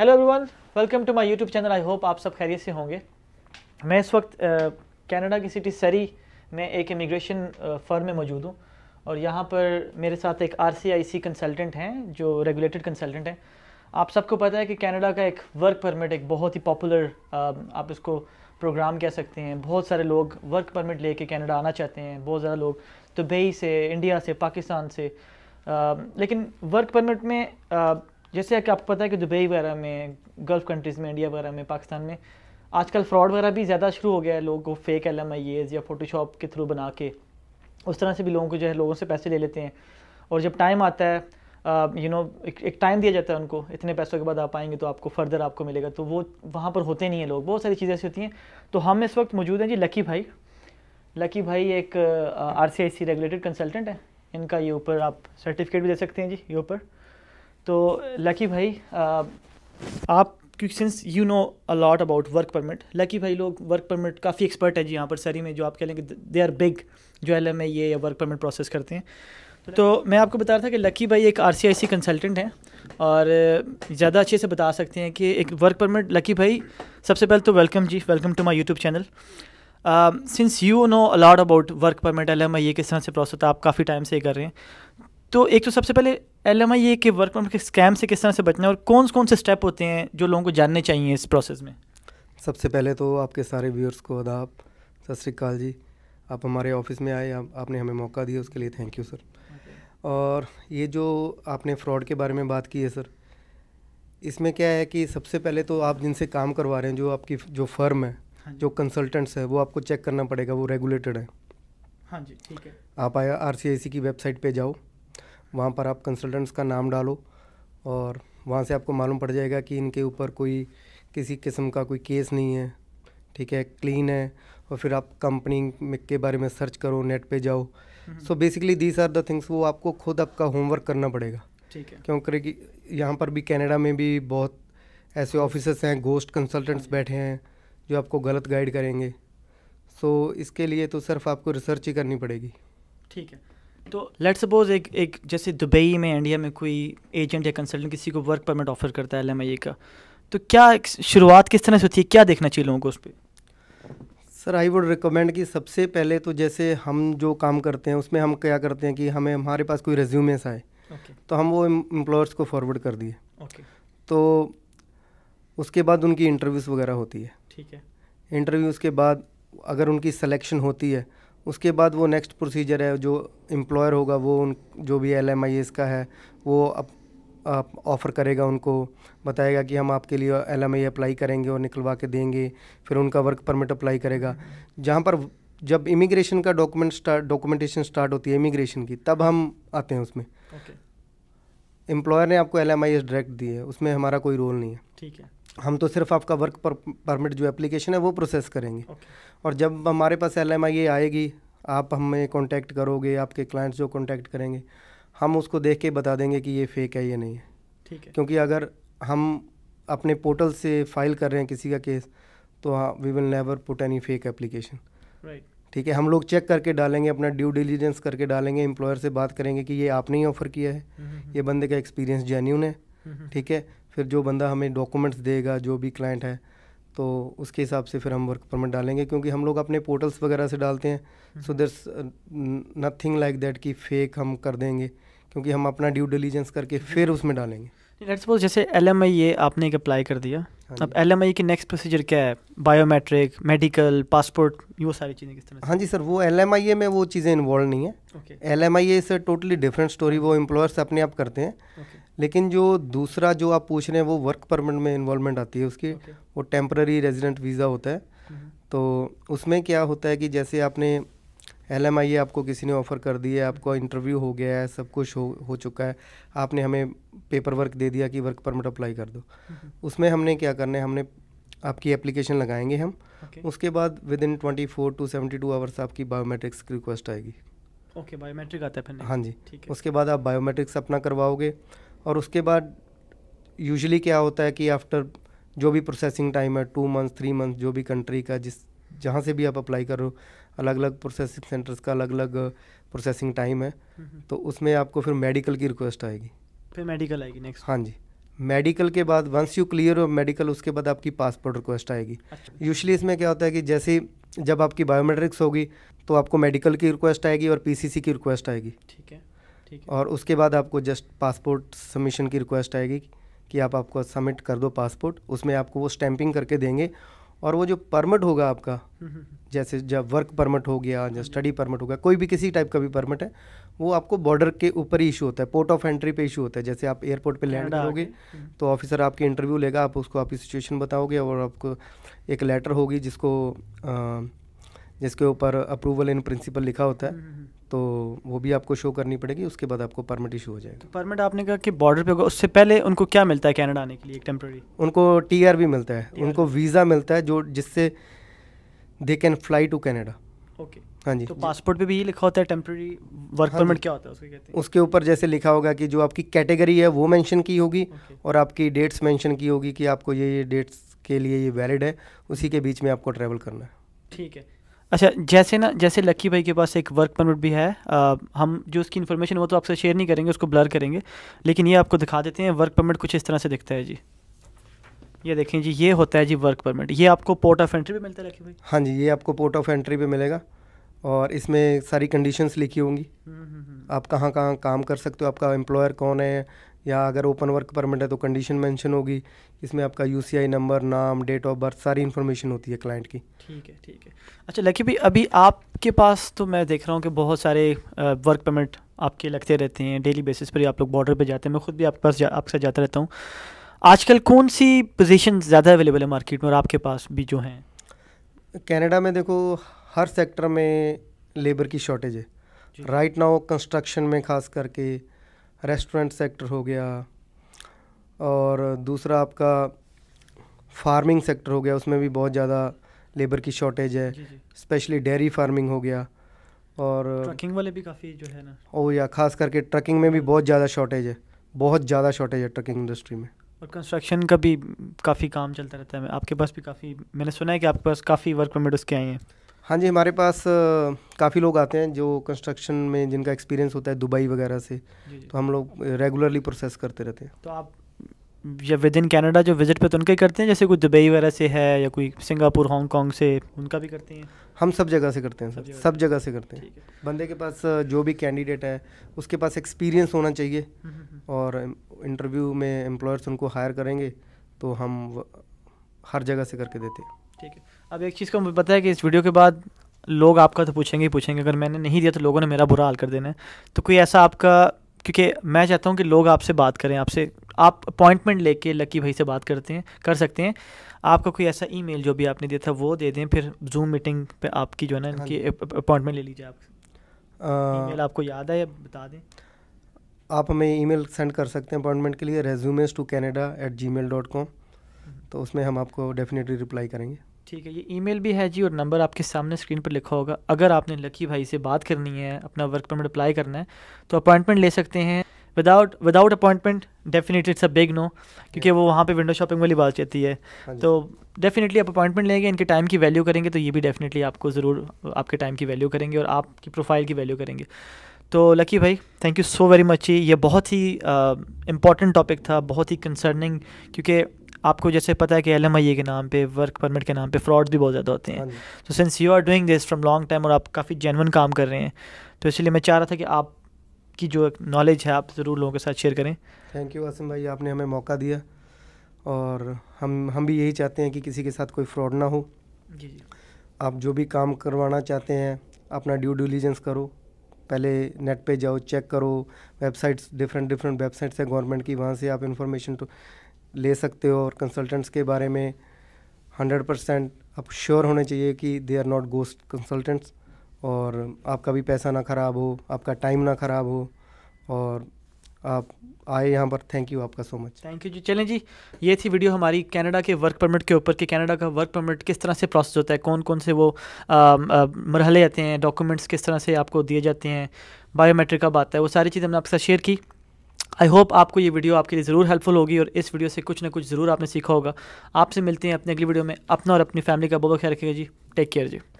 Hello everyone welcome to my YouTube channel I hope आप सब खैरियत से होंगे मैं इस वक्त कनाडा की सिटी सरी में एक इमिग्रेशन फर्म में मौजूद हूँ और यहाँ पर मेरे साथ एक आरसीआईसी कंसल्टेंट हैं जो रेगुलेटेड कंसल्टेंट हैं आप सबको पता है कि कनाडा का एक वर्क परमिट एक बहुत ही पॉपुलर आप इसको प्रोग्राम कह सकते हैं बहुत सारे लोग वर्क परमिट लेके कनाडा आना चाहते हैं बहुत ज़्यादा लोग दुबई से इंडिया से पाकिस्तान से आ, लेकिन वर्क परमिट में आ, जैसे कि आपको पता है कि दुबई वगैरह में गल्फ़ कंट्रीज़ में इंडिया वगैरह में पाकिस्तान में आजकल फ्रॉड वगैरह भी ज़्यादा शुरू हो गया है लोग को fake L M I A's या फोटोशॉप के थ्रू बना के उस तरह से भी लोगों को जो है लोगों से पैसे ले लेते हैं और जब टाइम आता है यू नो एक, टाइम दिया जाता है उनको इतने पैसों के बाद आप आएंगे तो आपको फर्दर आपको मिलेगा तो वो वहाँ पर होते नहीं हैं लोग बहुत सारी चीज़ें ऐसी होती हैं तो हम इस वक्त मौजूद हैं जी लकी भाई लकी भाई एक आर सी रेगुलेटेड कंसल्टेंट है इनका ये ऊपर आप सर्टिफिकेट भी दे सकते हैं जी ये ऊपर तो लकी भाई आप क्योंकि since you know a lot about work permit Lucky भाई लोग वर्क परमिट काफ़ी एक्सपर्ट है जी यहाँ पर सरी में जो आप कह लेंगे दे आर बिग जो एल एम ये या वर्क परमिट प्रोसेस करते हैं तो, मैं आपको बता रहा था कि लकी भाई एक आर सी आई सी कंसल्टेंट हैं और ज़्यादा अच्छे से बता सकते हैं कि एक वर्क परमिट लकी भाई सबसे पहले तो वेलकम जी welcome to my YouTube channel since you know a lot about work permit L M I ये किस तरह से प्रोसेस आप काफ़ी टाइम से कर रहे हैं तो एक तो सबसे पहले एल एम आई ये कि वर्क परमिट के स्कैम से किस तरह से बचना है और कौन कौन से स्टेप होते हैं जो लोगों को जानने चाहिए इस प्रोसेस में सबसे पहले तो आपके सारे व्यूअर्स को अदाप सत श्रीकाल जी आप हमारे ऑफिस में आए आप, आपने हमें मौका दिया उसके लिए थैंक यू सर और ये जो आपने फ्रॉड के बारे में बात की है सर इसमें क्या है कि सबसे पहले तो आप जिनसे काम करवा रहे हैं जो आपकी जो फर्म है हाँ जो कंसल्टेंट्स है वो आपको चेक करना पड़ेगा वो रेगुलेटेड है हाँ जी ठीक है आप आया आर की वेबसाइट पे जाओ वहाँ पर आप कंसल्टेंट्स का नाम डालो और वहाँ से आपको मालूम पड़ जाएगा कि इनके ऊपर कोई किसी किस्म का कोई केस नहीं है ठीक है क्लीन है और फिर आप कंपनी के बारे में सर्च करो नेट पे जाओ so basically these are the things वो आपको खुद आपका होमवर्क करना पड़ेगा ठीक है क्योंकि यहाँ पर भी कनाडा में भी बहुत ऐसे ऑफिसर्स हैं गोस्ट कंसल्टेंट्स हाँ। बैठे हैं जो आपको गलत गाइड करेंगे सो so, इसके लिए तो सिर्फ आपको रिसर्च ही करनी पड़ेगी ठीक है तो लेट सपोज एक एक जैसे दुबई में इंडिया में कोई एजेंट या कंसल्टेंट किसी को वर्क परमिट ऑफर करता है एल का तो क्या शुरुआत किस तरह से होती है क्या देखना चाहिए लोगों को उस पर सर आई वुड रिकमेंड कि सबसे पहले तो जैसे हम जो काम करते हैं उसमें हम क्या करते हैं कि हमें हमारे पास कोई रेज्यूमेस आए okay. तो हम वो एम्प्लॉयर्स को फॉरवर्ड कर दिए okay. तो उसके बाद उनकी इंटरव्यूज़ वगैरह होती है ठीक है इंटरव्यूज़ के बाद अगर उनकी सिलेक्शन होती है उसके बाद वो नेक्स्ट प्रोसीजर है जो एम्प्लॉयर होगा वो उन जो भी एल एम आई एस का है वो अप ऑफ़र करेगा उनको बताएगा कि हम आपके लिए एल एम आई अप्लाई करेंगे और निकलवा के देंगे फिर उनका वर्क परमिट अप्लाई करेगा जहाँ पर जब इमिग्रेशन का डॉक्यूमेंट स्टार्ट डॉक्यूमेंटेशन स्टार्ट होती है इमिग्रेशन की तब हम आते हैं उसमें एम्प्लॉयर okay. ने आपको L M I S direct दी है उसमें हमारा कोई रोल नहीं है ठीक है हम तो सिर्फ आपका वर्क परमिट जो एप्लीकेशन है वो प्रोसेस करेंगे okay. और जब हमारे पास एल आएगी आप हमें कांटेक्ट करोगे आपके क्लाइंट्स जो कांटेक्ट करेंगे हम उसको देख के बता देंगे कि ये फेक है ये नहीं है ठीक है क्योंकि अगर हम अपने पोर्टल से फाइल कर रहे हैं किसी का केस तो हाँ we will never put any fake application right ठीक है हम लोग चेक करके डालेंगे अपना ड्यू डिलीजेंस करके डालेंगे एम्प्लॉयर से बात करेंगे कि ये आपने ही ऑफ़र किया है हम्म, हम्म, हम्म। ये बंदे का एक्सपीरियंस जेन्यून है ठीक है फिर जो बंदा हमें डॉक्यूमेंट्स देगा जो भी क्लाइंट है तो उसके हिसाब से फिर हम वर्क परमिट डालेंगे क्योंकि हम लोग अपने पोर्टल्स वगैरह से डालते हैं so there's nothing like that कि फेक हम कर देंगे क्योंकि हम अपना ड्यू डिलीजेंस करके हम्म। फिर उसमें डालेंगे लेट्स सपोज जैसे एल एम आई ये आपने एक अप्लाई कर दिया हाँ अब एल एम आई की नेक्स्ट प्रोसीजर क्या है बायोमेट्रिक मेडिकल पासपोर्ट वो सारी चीज़ें किस तरह हाँ जी सर वो एल एम आई ए में वो चीज़ें इन्वॉल्व नहीं है एल एम आई ए से टोटली डिफरेंट स्टोरी वो एम्प्लॉयर्स अपने आप करते हैं okay. लेकिन जो दूसरा जो आप पूछ रहे हैं वो वर्क परमिट में इन्वॉलमेंट आती है उसकी okay. वो टेम्प्ररी रेजिडेंट वीज़ा होता है हम्म। तो उसमें क्या होता है कि जैसे आपने एल आपको किसी ने ऑफ़र कर दी है आपको इंटरव्यू हो गया है सब कुछ हो हो चुका है आपने हमें पेपर वर्क दे दिया कि वर्क परमिट अप्लाई कर दो हम्म। उसमें हमने क्या करना है हमने आपकी एप्लीकेशन लगाएंगे हम okay. उसके बाद within twenty four to seventy two hours आपकी बायोमेट्रिक्स की रिक्वेस्ट आएगी ओके okay, बायोमेट्रिक आता है हाँ जी ठीक है उसके बाद आप बायोमेट्रिक्स अपना करवाओगे और उसके बाद यूजली क्या होता है कि आफ्टर जो भी प्रोसेसिंग टाइम है टू मंथ थ्री मंथ जो भी कंट्री का जिस जहाँ से भी आप अप्लाई करो अलग अलग प्रोसेसिंग सेंटर्स का अलग अलग प्रोसेसिंग टाइम है तो उसमें आपको फिर मेडिकल की रिक्वेस्ट आएगी फिर मेडिकल आएगी नेक्स्ट हाँ जी मेडिकल के बाद वंस यू क्लियर हो मेडिकल उसके बाद आपकी पासपोर्ट रिक्वेस्ट आएगी यूजली अच्छा। इसमें क्या होता है कि जैसे जब आपकी बायोमेट्रिक्स होगी तो आपको मेडिकल की रिक्वेस्ट आएगी और पीसीसी की रिक्वेस्ट आएगी ठीक है ठीक है और उसके बाद आपको जस्ट पासपोर्ट सबमिशन की रिक्वेस्ट आएगी कि आप आपको सबमिट कर दो पासपोर्ट उसमें आपको वो स्टैंपिंग करके देंगे और वो जो परमिट होगा आपका हम्म, हम्म, हम्म। जैसे जब वर्क परमिट हो गया या स्टडी परमिट हो गया कोई भी किसी टाइप का भी परमिट है वो आपको बॉर्डर के ऊपर ही इशू होता है पोर्ट ऑफ एंट्री पे इशू होता है जैसे आप एयरपोर्ट पे लैंड करोगे तो ऑफिसर आपकी इंटरव्यू लेगा आप उसको आपकी सिचुएशन बताओगे और आपको एक लेटर होगी जिसको आ, जिसके ऊपर अप्रूवल इन प्रिंसिपल लिखा होता है तो वो भी आपको शो करनी पड़ेगी उसके बाद आपको परमिट इशू हो जाएगा तो परमिट आपने कहा कि बॉर्डर पे होगा उससे पहले उनको क्या मिलता है कनाडा आने के लिए एक टेम्प्रेरी उनको भी मिलता है उनको वीज़ा मिलता है जो जिससे they can fly to Canada okay हाँ जी तो पासपोर्ट पे भी ये लिखा होता है टेम्प्रेरी वर्क हाँ परमिट क्या होता है उसके कहते हैं उसके ऊपर जैसे लिखा होगा कि जो आपकी कैटेगरी है वो मेंशन की होगी और आपकी डेट्स मेंशन की होगी कि आपको ये ये डेट्स के लिए ये वैलिड है उसी के बीच में आपको ट्रैवल करना है ठीक है अच्छा जैसे ना जैसे लक्की भाई के पास एक वर्क परमिट भी है आ, हम जो उसकी इन्फॉर्मेशन वो तो आपसे शेयर नहीं करेंगे उसको ब्लर करेंगे लेकिन ये आपको दिखा देते हैं वर्क परमिट कुछ इस तरह से दिखता है जी ये देखें जी ये होता है जी वर्क परमिट ये आपको पोर्ट ऑफ एंट्री पर मिलता है लक्की भाई हाँ जी ये आपको पोर्ट ऑफ एंट्री पर मिलेगा और इसमें सारी कंडीशंस लिखी होंगी हम्म, हम्म, हम्म। आप कहाँ कहाँ काम कर सकते हो आपका एम्प्लॉयर कौन है या अगर ओपन वर्क परमिट है तो कंडीशन मेंशन होगी इसमें आपका यूसीआई नंबर नाम डेट ऑफ बर्थ सारी इन्फॉर्मेशन होती है क्लाइंट की ठीक है ठीक है अच्छा लकी भाई अभी आपके पास तो मैं देख रहा हूँ कि बहुत सारे वर्क परमिट आपके लगते रहते हैं डेली बेसिस पर आप लोग बॉर्डर पर जाते हैं मैं खुद भी आपके पास आपके साथ जाता रहता हूँ आजकल कौन सी पोजीशन ज़्यादा अवेलेबल है मार्केट में और आपके पास भी जो हैं कैनेडा में देखो हर सेक्टर में लेबर की शॉर्टेज है राइट नाउ कंस्ट्रक्शन में खास करके रेस्टोरेंट सेक्टर हो गया और दूसरा आपका फार्मिंग सेक्टर हो गया उसमें भी बहुत ज़्यादा लेबर की शॉर्टेज है स्पेशली डेयरी फार्मिंग हो गया और ट्रकिंग वाले भी काफ़ी जो है ना ओ या खास करके ट्रकिंग में भी बहुत ज़्यादा शॉर्टेज है बहुत ज़्यादा शॉर्टेज है ट्रकिंग इंडस्ट्री में और कंस्ट्रक्शन का भी काफ़ी काम चलता रहता है आपके पास भी काफ़ी मैंने सुना है कि आपके पास काफ़ी वर्क परमिट उसके आए हैं हाँ जी हमारे पास काफ़ी लोग आते हैं जो कंस्ट्रक्शन में जिनका एक्सपीरियंस होता है दुबई वगैरह से जी जी। तो हम लोग रेगुलरली प्रोसेस करते रहते हैं तो आप या विद इन कैनेडा जो विजिट पे तो उनका ही करते हैं जैसे कोई दुबई वगैरह से है या कोई सिंगापुर हांगकॉन्ग से उनका भी करते हैं हम सब जगह से करते हैं सब सब जगह से करते हैं बंदे के पास जो भी कैंडिडेट है उसके पास एक्सपीरियंस होना चाहिए हम्म, हम्म, हम्म। और इंटरव्यू में एम्प्लॉयर्स उनको हायर करेंगे तो हम हर जगह से करके देते हैं ठीक है अब एक चीज़ का मुझे पता है कि इस वीडियो के बाद लोग आपका तो पूछेंगे ही पूछेंगे अगर मैंने नहीं दिया तो लोगों ने मेरा बुरा हाल कर देना है तो कोई ऐसा आपका क्योंकि मैं चाहता हूँ कि लोग आपसे बात करें आपसे आप अपॉइंटमेंट लेके लकी भाई से बात करते हैं कर सकते हैं आपका कोई ऐसा ई जो भी आपने दिया था वो दे दें फिर जूम मीटिंग पर आपकी जो है ना इनकी हाँ अपॉइंटमेंट ले लीजिए आप ईमेल आपको याद है या बता दें आप हमें ईमेल सेंड कर सकते हैं अपॉइंटमेंट के लिए resumes to Canada at Gmail dot com तो उसमें हम आपको डेफिनेटली रिप्लाई करेंगे ठीक है ये ईमेल भी है जी और नंबर आपके सामने स्क्रीन पर लिखा होगा अगर आपने लकी भाई से बात करनी है अपना वर्क परमिट अप्लाई करना है तो अपॉइंटमेंट ले सकते हैं without without appointment definitely it's a big no क्योंकि वो वहाँ पे विंडो शॉपिंग वाली बात चलती है हाँ तो डेफिनेटली आप अपॉइंटमेंट लेंगे इनके टाइम की वैल्यू करेंगे तो ये भी डेफिनेटली आपको ज़रूर आपके टाइम की वैल्यू करेंगे और आपकी प्रोफाइल की वैल्यू करेंगे तो लकी भाई thank you so very much ये बहुत ही इंपॉर्टेंट uh, टॉपिक था बहुत ही कंसर्निंग क्योंकि आपको जैसे पता है कि एल के नाम पे वर्क परमिट के नाम पे फ्रॉड्स भी बहुत ज़्यादा होते हैं तो since you are doing this from long time और आप काफ़ी जेनवन काम कर रहे हैं तो इसलिए मैं चाह रहा था कि आप की जो नॉलेज है आप ज़रूर लोगों के साथ शेयर करें थैंक यू वासिम भाई आपने हमें मौका दिया और हम हम भी यही चाहते हैं कि किसी के साथ कोई फ्रॉड ना हो जी आप जो भी काम करवाना चाहते हैं अपना ड्यू डिलीजेंस करो पहले नेट पे जाओ चेक करो वेबसाइट्स डिफरेंट डिफरेंट वेबसाइट्स है गवर्नमेंट की वहाँ से आप इन्फॉर्मेशन तो ले सकते हो और कंसल्टेंट्स के बारे में हंड्रेड परसेंट आप श्योर होने चाहिए कि they are not ghost consultants और आपका भी पैसा ना ख़राब हो आपका टाइम ना ख़राब हो और आप आए यहाँ पर थैंक यू आपका सो मच थैंक यू जी चलें जी ये थी वीडियो हमारी कनाडा के वर्क परमिट के ऊपर कि कनाडा का वर्क परमिट किस तरह से प्रोसेस होता है कौन कौन से वो मरहले आते हैं डॉक्यूमेंट्स किस तरह से आपको दिए जाते हैं बायोमेट्रिक का बात है वो सारी चीज़ हमने आपके साथ शेयर की आई होप आपको ये वीडियो आपके लिए ज़रूर हेल्पफुल होगी और इस वीडियो से कुछ ना कुछ ज़रूर आपने सीखा होगा आपसे मिलते हैं अपने अगली वीडियो में अपना और अपनी फैमिली का बहुत ख्याल रखेगा जी टेक केयर जी